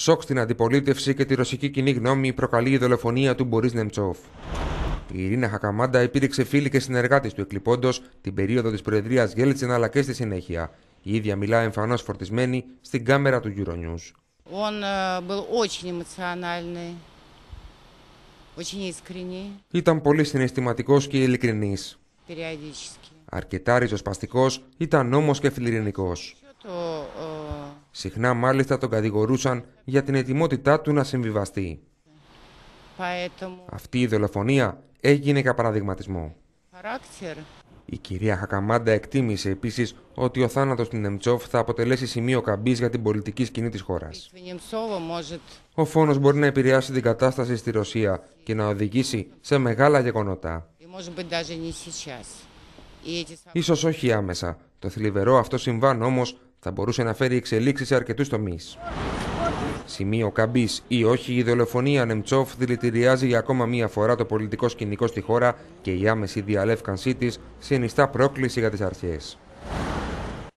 Σοκ στην αντιπολίτευση και τη ρωσική κοινή γνώμη προκαλεί η δολοφονία του Μπορίς Νεμτσόφ. Η Ειρήνα Χακαμάντα υπήρξε φίλη και συνεργάτης του εκλειπώντος την περίοδο της Προεδρίας Γέλτσεν αλλά και στη συνέχεια. Η ίδια μιλά εμφανώς φορτισμένη στην κάμερα του Euronews. Ε, ήταν πολύ συναισθηματικός και ειλικρινής. Αρκετά ριζοσπαστικός, ήταν όμω και φιλιρινικός. Συχνά μάλιστα τον κατηγορούσαν για την ετοιμότητά του να συμβιβαστεί. Αυτή η δολοφονία έγινε για παραδειγματισμό. Η κυρία Χακαμάντα εκτίμησε επίσης ότι ο θάνατος του Νεμτσόφ θα αποτελέσει σημείο καμπής για την πολιτική σκηνή της χώρας. Ο φόνος μπορεί να επηρεάσει την κατάσταση στη Ρωσία και να οδηγήσει σε μεγάλα γεγονότα. σω όχι άμεσα. Το θλιβερό αυτό συμβάν όμως θα μπορούσε να φέρει εξελίξεις σε αρκετούς τομείς. Σημείο καμπής ή όχι, η δολοφονία Νεμτσόφ δηλητηριάζει για ακόμα μία φορά το πολιτικό σκηνικό στη χώρα και η άμεση διαλεύκανσή της συνιστά πρόκληση για τις αρχές.